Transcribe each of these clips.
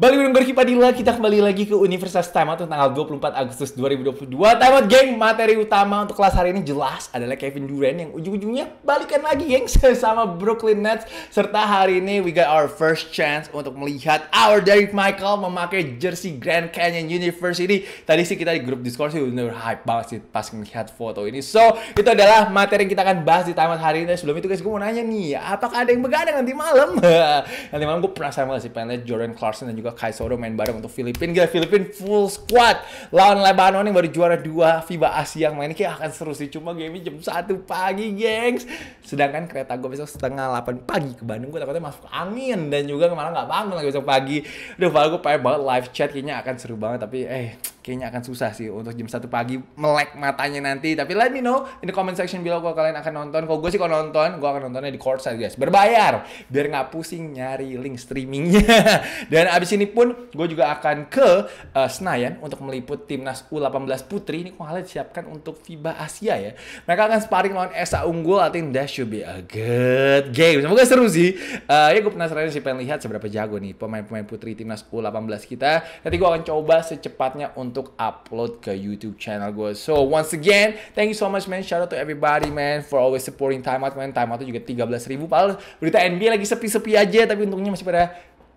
Balik Gorki Padilla, kita kembali lagi ke Universitas Time Out tanggal 24 Agustus 2022. Time Out, geng, materi utama untuk kelas hari ini jelas adalah Kevin Durant yang ujung-ujungnya balikan lagi, geng, sama Brooklyn Nets. Serta hari ini we got our first chance untuk melihat our Derek Michael memakai jersey Grand Canyon University. Tadi sih kita di grup Discord sih udah hype banget sih pas melihat foto ini. So, itu adalah materi yang kita akan bahas di Time Out hari ini. Sebelum itu guys, gue mau nanya nih, apakah ada yang begadang nanti malam? nanti malam gue penasaran banget sih, pengen Jordan Clarkson dan juga juga Kai main bareng untuk Filipina. Gila, Filipina full squad lawan Lebanon yang baru juara 2 FIBA Asia. main yang ini kayak akan seru sih, cuma game ini jam 1 pagi, gengs. Sedangkan kereta gue besok setengah 8 pagi ke Bandung. Gue takutnya masuk angin dan juga kemarin nggak bangun lagi besok pagi. Udah, padahal gue pengen banget live chat, kayaknya akan seru banget. Tapi eh, kayaknya akan susah sih untuk jam satu pagi melek matanya nanti. Tapi let me know in the comment section below kalau kalian akan nonton. Kalau gue sih kalau nonton, gue akan nontonnya di courtside guys. Berbayar biar nggak pusing nyari link streamingnya. Dan abis ini pun gue juga akan ke uh, Senayan untuk meliput timnas U18 putri. Ini halnya siapkan untuk FIBA Asia ya. Mereka akan sparring lawan Esa Unggul. I think that should be a good game. Semoga seru sih. Uh, ya gue penasaran sih pengen lihat seberapa jago nih pemain-pemain putri timnas U18 kita. Nanti gue akan coba secepatnya untuk untuk upload ke YouTube channel gue. So once again, thank you so much man. Shout out to everybody man for always supporting Time Out man. Time Out juga 13 ribu. Padahal berita NBA lagi sepi-sepi aja tapi untungnya masih pada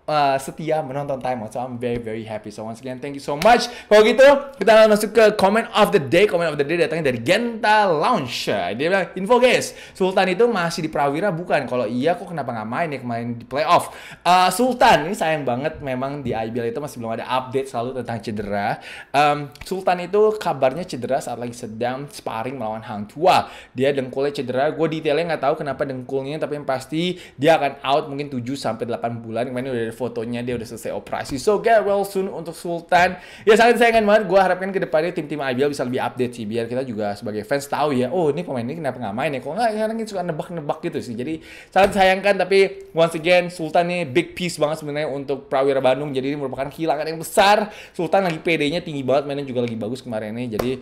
uh, setia menonton Time Out. So I'm very very happy. So once again thank you so much. Kalau gitu kita masuk ke comment of the day. Comment of the day datangnya dari Genta Lounge. Dia bilang info guys, Sultan itu masih di Prawira bukan? Kalau iya kok kenapa nggak main ya kemarin di playoff? Uh, Sultan ini sayang banget memang di IBL itu masih belum ada update selalu tentang cedera. Um, Sultan itu kabarnya cedera saat lagi sedang sparring melawan Hang Tua. Dia dengkulnya cedera. Gue detailnya nggak tahu kenapa dengkulnya tapi yang pasti dia akan out mungkin 7 8 bulan. Kemarin udah fotonya dia udah selesai operasi. So get well soon untuk Sultan. Ya sangat sayangkan banget. Gue harapkan depannya tim-tim IBL bisa lebih update sih. Biar kita juga sebagai fans tahu ya. Oh ini pemain ini kenapa nggak main ya. Kalau nggak sekarang suka nebak-nebak gitu sih. Jadi sangat sayangkan. Tapi once again Sultan ini big piece banget sebenarnya untuk Prawira Bandung. Jadi ini merupakan kehilangan yang besar. Sultan lagi PD-nya tinggi banget. Mainnya juga lagi bagus kemarin ini. Jadi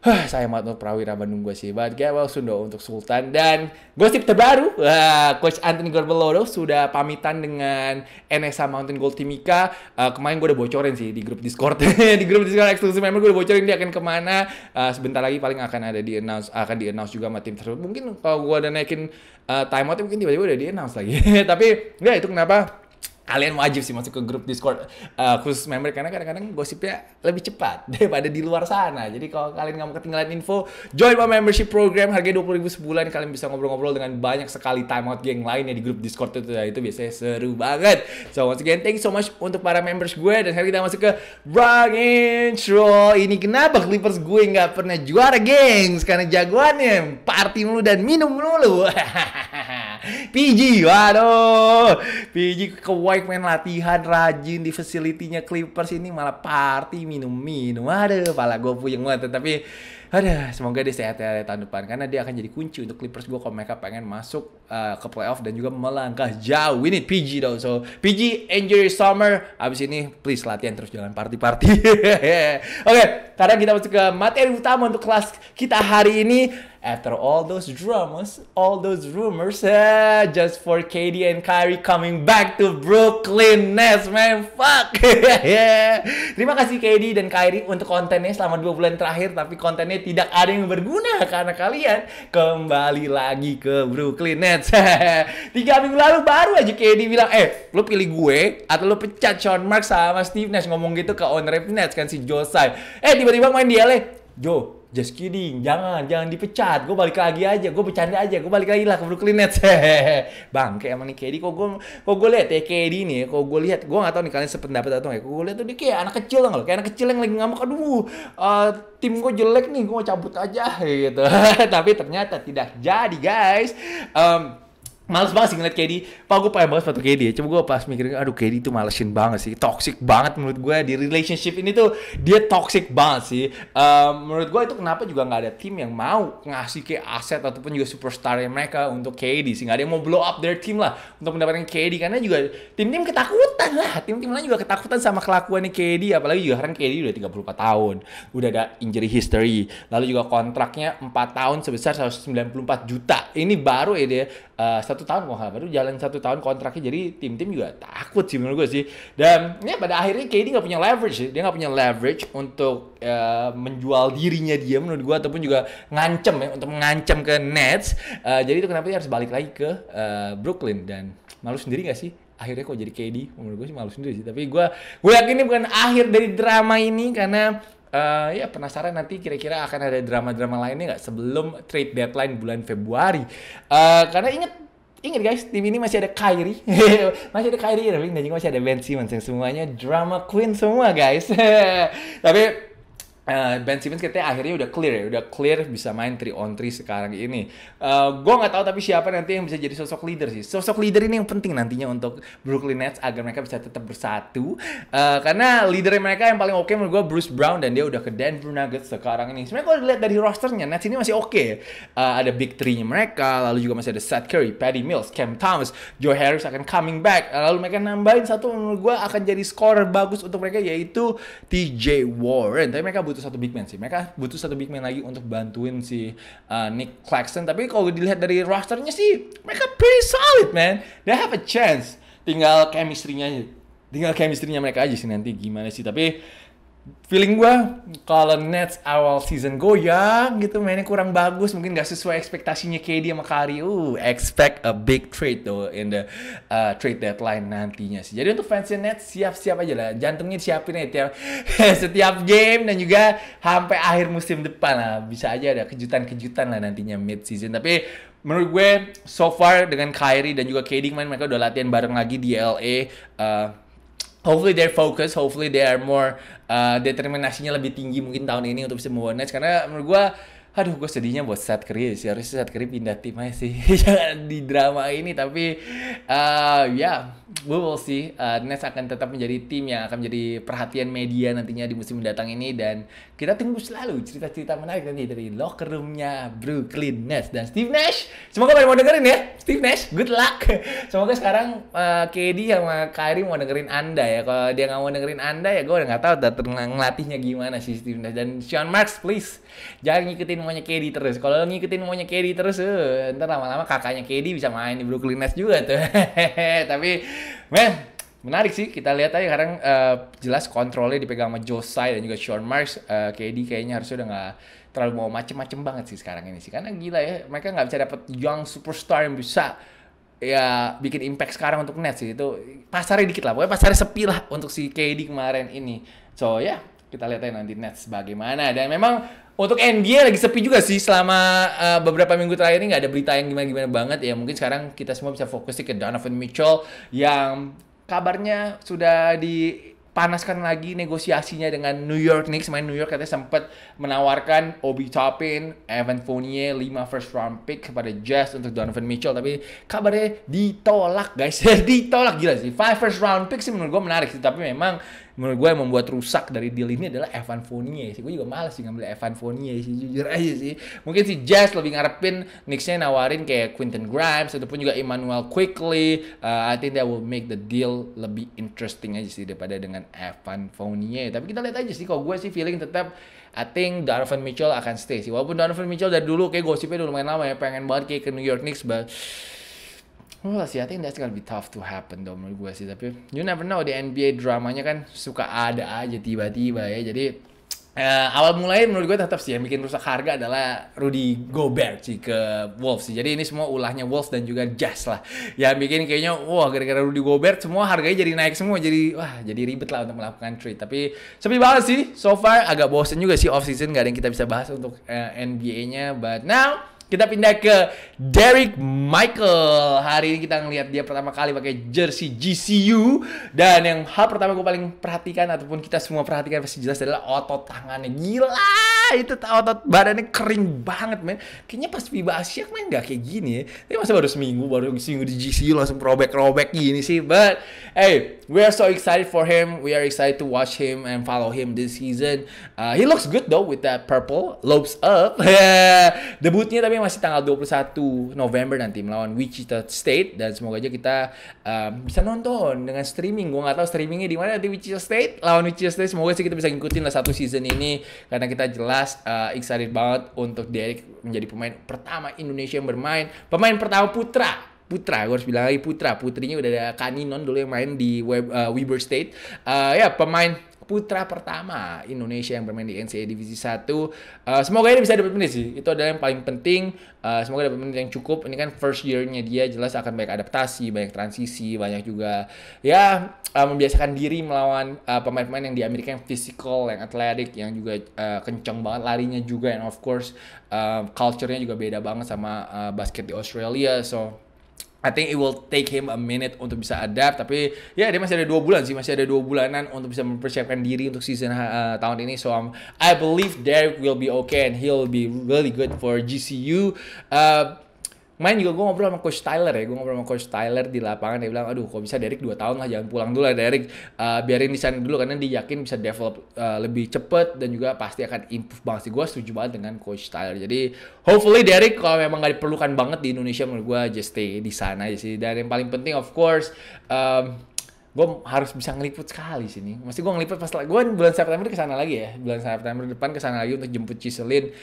Huh, saya untuk Prawira Bandung gue sih well soon though, untuk Sultan dan gosip terbaru uh, Coach Anthony Gorbeloro sudah pamitan dengan NSA Mountain Gold Timika uh, eh, kemarin gue udah bocorin sih di grup Discord di grup Discord eksklusif member gue udah bocorin dia akan kemana uh, sebentar lagi paling akan ada di announce akan di announce juga sama tim tersebut mungkin kalau gue udah naikin uh, eh, timeout mungkin tiba-tiba udah di announce lagi tapi ya itu kenapa kalian wajib sih masuk ke grup Discord uh, khusus member karena kadang-kadang gosipnya lebih cepat daripada di luar sana. Jadi kalau kalian nggak mau ketinggalan info, join my membership program puluh 20.000 sebulan. Kalian bisa ngobrol-ngobrol dengan banyak sekali timeout geng lainnya di grup Discord itu. ya. itu biasanya seru banget. So once again, thank you so much untuk para members gue dan sekarang kita masuk ke Bang Intro. Ini kenapa Clippers gue nggak pernah juara, gengs? Karena jagoannya party mulu dan minum mulu. PG, waduh. PG ke Wake latihan rajin di facility-nya Clippers ini malah party minum-minum. Waduh, pala gue puyeng banget. Tapi Aduh, semoga dia sehat ya tahun depan karena dia akan jadi kunci untuk Clippers gue kalau mereka pengen masuk uh, ke playoff dan juga melangkah jauh. ini. PG dong So, PG enjoy summer. Abis ini please latihan terus jangan party-party. Oke, okay, karena kita masuk ke materi utama untuk kelas kita hari ini after all those dramas, all those rumors, eh, just for KD and Kyrie coming back to Brooklyn Nets, man, fuck. Terima kasih KD dan Kyrie untuk kontennya selama dua bulan terakhir, tapi kontennya tidak ada yang berguna karena kalian kembali lagi ke Brooklyn Nets. Tiga minggu lalu baru aja KD bilang, eh, lo pilih gue atau lo pecat Sean Marks sama Steve Nash ngomong gitu ke owner Nets kan si Josai. Eh, tiba-tiba main dia leh, Joe, Just kidding, jangan, jangan dipecat. Gue balik lagi aja, gue bercanda aja, gue balik lagi lah ke Brooklyn Nets. Bang, kayak emang nih KD, kok gue, kok gue lihat ya KD nih, ya? kok gue lihat, gue gak tau nih kalian sependapat atau nggak. Kok gue lihat tuh dia kayak anak kecil loh, kayak anak kecil yang lagi ngamuk, aduh, uh, tim gue jelek nih, gue mau cabut aja gitu. Tapi ternyata tidak jadi guys. Um, males banget sih ngeliat KD. Pak gue pengen banget sepatu KD ya. Coba gue pas mikirin, aduh KD itu malesin banget sih. Toxic banget menurut gue di relationship ini tuh dia toxic banget sih. Um, menurut gue itu kenapa juga gak ada tim yang mau ngasih kayak aset ataupun juga superstar yang mereka untuk KD sih. Gak ada yang mau blow up their team lah untuk mendapatkan KD karena juga tim-tim ketakutan lah. Tim-tim lain juga ketakutan sama kelakuannya KD. Apalagi juga sekarang KD udah 34 tahun. Udah ada injury history. Lalu juga kontraknya 4 tahun sebesar 194 juta. Ini baru ya dia uh, satu tahun kok baru jalan satu tahun kontraknya jadi tim-tim juga takut sih menurut gue sih dan ya pada akhirnya KD nggak punya leverage sih. dia nggak punya leverage untuk uh, menjual dirinya dia menurut gue ataupun juga ngancem ya untuk mengancam ke Nets uh, jadi itu kenapa dia harus balik lagi ke uh, Brooklyn dan malu sendiri gak sih akhirnya kok jadi KD menurut gue sih malu sendiri sih tapi gue gue yakin ini bukan akhir dari drama ini karena uh, ya penasaran nanti kira-kira akan ada drama-drama lainnya nggak sebelum trade deadline bulan Februari uh, karena inget Ingat guys, tim ini masih ada Kyrie, masih ada Kyrie Irving dan juga masih ada Ben Simmons yang semuanya drama queen semua guys. Tapi Eh, ben Simmons katanya akhirnya udah clear ya, udah clear bisa main 3 on 3 sekarang ini. Uh, eh, gue nggak tahu tapi siapa nanti yang bisa jadi sosok leader sih. Sosok leader ini yang penting nantinya untuk Brooklyn Nets agar mereka bisa tetap bersatu. Uh, karena leader mereka yang paling oke okay menurut gue Bruce Brown dan dia udah ke Denver Nuggets sekarang ini. Sebenarnya kalau dilihat dari rosternya Nets ini masih oke. Okay. Uh, ada big three-nya mereka, lalu juga masih ada Seth Curry, Patty Mills, Cam Thomas, Joe Harris akan coming back. lalu mereka nambahin satu menurut gue akan jadi scorer bagus untuk mereka yaitu TJ Warren. Tapi mereka butuh butuh satu big man sih. Mereka butuh satu big man lagi untuk bantuin si uh, Nick Claxton. Tapi kalau dilihat dari rosternya sih, mereka pretty solid man. They have a chance. Tinggal chemistry-nya Tinggal chemistry-nya mereka aja sih nanti gimana sih. Tapi feeling gue kalau Nets awal season goyang gitu mainnya kurang bagus mungkin gak sesuai ekspektasinya KD sama Kari uh expect a big trade though in the uh, trade deadline nantinya sih jadi untuk fansnya Nets siap-siap aja lah jantungnya siapin ya tiap setiap game dan juga sampai akhir musim depan lah bisa aja ada kejutan-kejutan lah nantinya mid season tapi menurut gue so far dengan Kyrie dan juga KD main mereka udah latihan bareng lagi di LA uh, hopefully they're focused, hopefully they are more uh, determinasinya lebih tinggi mungkin tahun ini untuk bisa move on next karena menurut gue aduh gue sedihnya buat Seth Curry sih harusnya Seth Curry pindah tim aja sih jangan di drama ini tapi uh, ya yeah, we will see uh, Nets akan tetap menjadi tim yang akan menjadi perhatian media nantinya di musim mendatang ini dan kita tunggu selalu cerita-cerita menarik nanti dari locker roomnya Brooklyn Nets dan Steve Nash semoga kalian mau dengerin ya Steve Nash good luck semoga sekarang uh, eh, KD sama Kyrie mau dengerin anda ya kalau dia nggak mau dengerin anda ya gue udah nggak tahu udah ngelatihnya gimana sih Steve Nash dan Sean Marks please jangan ngikutin ngikutin maunya KD terus. Kalau lo ngikutin maunya KD terus, uh, ntar lama-lama kakaknya KD bisa main di Brooklyn Nets juga tuh. Tapi, men, menarik sih kita lihat aja sekarang uh, jelas kontrolnya dipegang sama Josai dan juga Sean Marks uh, eh, KD kayaknya harusnya udah nggak terlalu mau macem-macem banget sih sekarang ini sih karena gila ya mereka nggak bisa dapet young superstar yang bisa ya bikin impact sekarang untuk Nets sih itu pasarnya dikit lah pokoknya pasarnya sepi lah untuk si KD kemarin ini so ya yeah, kita lihat aja nanti Nets bagaimana dan memang untuk NBA lagi sepi juga sih selama uh, beberapa minggu terakhir ini nggak ada berita yang gimana-gimana banget ya mungkin sekarang kita semua bisa fokus ke Donovan Mitchell yang kabarnya sudah di panaskan lagi negosiasinya dengan New York Knicks. Main New York katanya sempat menawarkan Obi Toppin, Evan Fournier, 5 first round pick kepada Jazz untuk Donovan Mitchell. Tapi kabarnya ditolak guys. ditolak gila sih. 5 first round pick sih menurut gue menarik sih. Tapi memang menurut gue yang membuat rusak dari deal ini adalah Evan Fournier sih. Gue juga males sih ngambil Evan Fournier sih, jujur aja sih. Mungkin si Jazz lebih ngarepin Knicksnya nawarin kayak Quinton Grimes ataupun juga Emmanuel Quickly. Uh, I think that will make the deal lebih interesting aja sih daripada dengan Evan Fournier. Tapi kita lihat aja sih, kalau gue sih feeling tetap I think Donovan Mitchell akan stay sih. Walaupun Donovan Mitchell dari dulu kayak gosipnya dulu main lama ya, pengen banget kayak ke New York Knicks, but Wah sih, I think that's gonna be tough to happen dong menurut gue sih. Tapi you never know di NBA dramanya kan suka ada aja tiba-tiba ya. Jadi uh, awal mulai menurut gue tetap sih yang bikin rusak harga adalah Rudy Gobert sih ke Wolves sih. Jadi ini semua ulahnya Wolves dan juga Jazz lah. Yang bikin kayaknya wah gara-gara Rudy Gobert semua harganya jadi naik semua. Jadi wah jadi ribet lah untuk melakukan trade. Tapi sepi banget sih so far agak bosen juga sih off season gak ada yang kita bisa bahas untuk uh, eh, NBA-nya. But now kita pindah ke Derek Michael. Hari ini kita ngelihat dia pertama kali pakai jersey GCU dan yang hal pertama gue paling perhatikan ataupun kita semua perhatikan pasti jelas adalah otot tangannya. Gila, itu otot badannya kering banget, men. Kayaknya pas FIBA Asia main gak kayak gini ya. Tapi masa baru seminggu, baru seminggu di GCU langsung robek-robek gini sih. But hey, we are so excited for him. We are excited to watch him and follow him this season. Uh, he looks good though with that purple lobes up. Debutnya tapi masih tanggal 21 November nanti melawan Wichita State dan semoga aja kita um, bisa nonton dengan streaming. Gue nggak tahu streamingnya di mana nanti Wichita State lawan Wichita State. Semoga sih kita bisa ngikutin lah satu season ini karena kita jelas uh, excited banget untuk Derek menjadi pemain pertama Indonesia yang bermain, pemain pertama putra Putra, gue harus bilang lagi Putra. Putrinya udah ada Kaninon dulu yang main di uh, Weber State. Uh, ya, pemain putra pertama Indonesia yang bermain di NCAA Divisi 1. Uh, eh, semoga ini bisa dapat menit sih. Itu adalah yang paling penting. Uh, semoga dapat menit yang cukup. Ini kan first year-nya dia jelas akan banyak adaptasi, banyak transisi, banyak juga ya uh, membiasakan diri melawan pemain-pemain uh, yang di Amerika yang physical, yang atletik, yang juga uh, kenceng banget larinya juga and of course uh, culture-nya juga beda banget sama uh, basket di Australia. So I think it will take him a minute untuk bisa adapt, tapi ya yeah, dia masih ada dua bulan sih, masih ada dua bulanan untuk bisa mempersiapkan diri untuk season uh, tahun ini. So um, I believe Derek will be okay and he'll be really good for GCU. Uh, main juga gue ngobrol sama coach Tyler ya gue ngobrol sama coach Tyler di lapangan dia bilang aduh kok bisa Derek 2 tahun lah jangan pulang dulu lah Derek uh, eh, biarin di sana dulu karena dia yakin bisa develop uh, lebih cepet dan juga pasti akan improve banget sih gue setuju banget dengan coach Tyler jadi hopefully Derek kalau memang gak diperlukan banget di Indonesia menurut gue just stay di sana aja sih dan yang paling penting of course um, gue harus bisa ngeliput sekali sini. Masih gue ngeliput pas gue bulan September ke sana lagi ya. Bulan September depan ke sana lagi untuk jemput Ciselin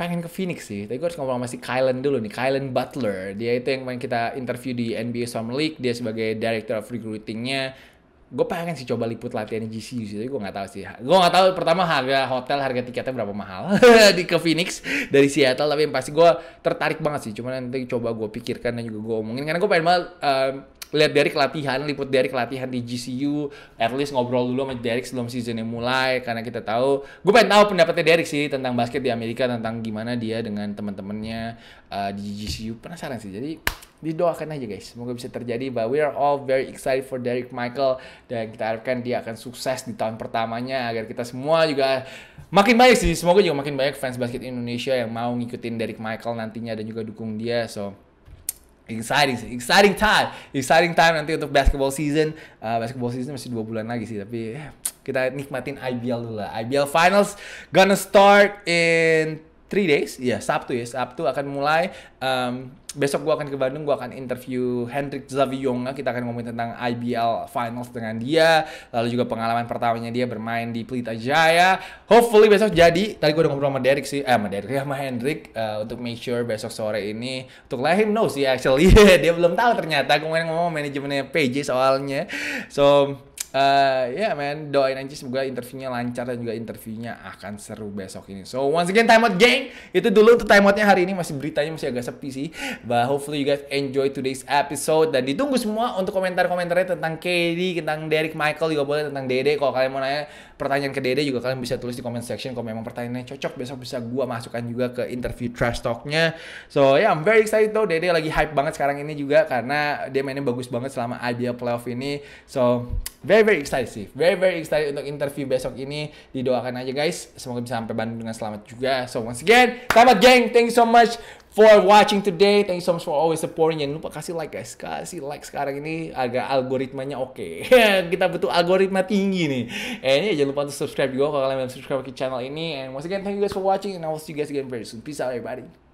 pengen ke Phoenix sih. Tapi gue harus ngomong sama si Kylan dulu nih. Kylan Butler. Dia itu yang main kita interview di NBA Summer League. Dia sebagai director of recruitingnya. Gue pengen sih coba liput latihan GCU sih. Tapi gue gak tau sih. Gue gak tau pertama harga hotel, harga tiketnya berapa mahal. di ke Phoenix dari Seattle. Tapi yang pasti gue tertarik banget sih. Cuman nanti coba gue pikirkan dan juga gue omongin. Karena gue pengen banget... Um, lihat Derek latihan, liput Derek latihan di GCU, at least ngobrol dulu sama Derek sebelum season seasonnya mulai karena kita tahu gue pengen tahu pendapatnya Derek sih tentang basket di Amerika tentang gimana dia dengan teman-temannya uh, di GCU penasaran sih. Jadi didoakan aja guys, semoga bisa terjadi. But we are all very excited for Derek Michael dan kita harapkan dia akan sukses di tahun pertamanya agar kita semua juga makin baik sih. Semoga juga makin banyak fans basket Indonesia yang mau ngikutin Derek Michael nantinya dan juga dukung dia. So exciting sih, exciting time, exciting time nanti untuk basketball season. Uh, basketball season masih dua bulan lagi sih, tapi eh, kita nikmatin IBL dulu lah. IBL Finals gonna start in three days ya Sabtu ya Sabtu akan mulai um, besok gua akan ke Bandung gua akan interview Hendrik Zavionga kita akan ngomongin tentang IBL Finals dengan dia lalu juga pengalaman pertamanya dia bermain di Pelita Jaya hopefully besok jadi tadi gua udah ngobrol sama Derek sih eh sama Derek ya sama Hendrik uh, untuk make sure besok sore ini untuk let him know sih actually dia belum tahu ternyata kemarin ngomong manajemennya PJ soalnya so uh, ya yeah, man doain aja semoga interviewnya lancar dan juga interviewnya akan seru besok ini so once again timeout out gang itu dulu untuk timeoutnya hari ini masih beritanya masih agak sepi sih but hopefully you guys enjoy today's episode dan ditunggu semua untuk komentar-komentarnya tentang KD tentang Derek Michael juga boleh tentang Dede kalau kalian mau nanya pertanyaan ke Dede juga kalian bisa tulis di comment section kalau memang pertanyaannya cocok besok bisa gua masukkan juga ke interview trash talknya so ya yeah, I'm very excited though Dede lagi hype banget sekarang ini juga karena dia mainnya bagus banget selama IBL playoff ini so very very very excited sih. Very very excited untuk interview besok ini. Didoakan aja guys. Semoga bisa sampai Bandung dengan selamat juga. So once again, selamat geng. Thank you so much for watching today. Thank you so much for always supporting. Jangan lupa kasih like guys. Kasih like sekarang ini agak algoritmanya oke. Okay. Kita butuh algoritma tinggi nih. And yeah, jangan lupa untuk subscribe juga kalau kalian belum subscribe ke channel ini. And once again, thank you guys for watching. And I will see you guys again very soon. Peace out everybody.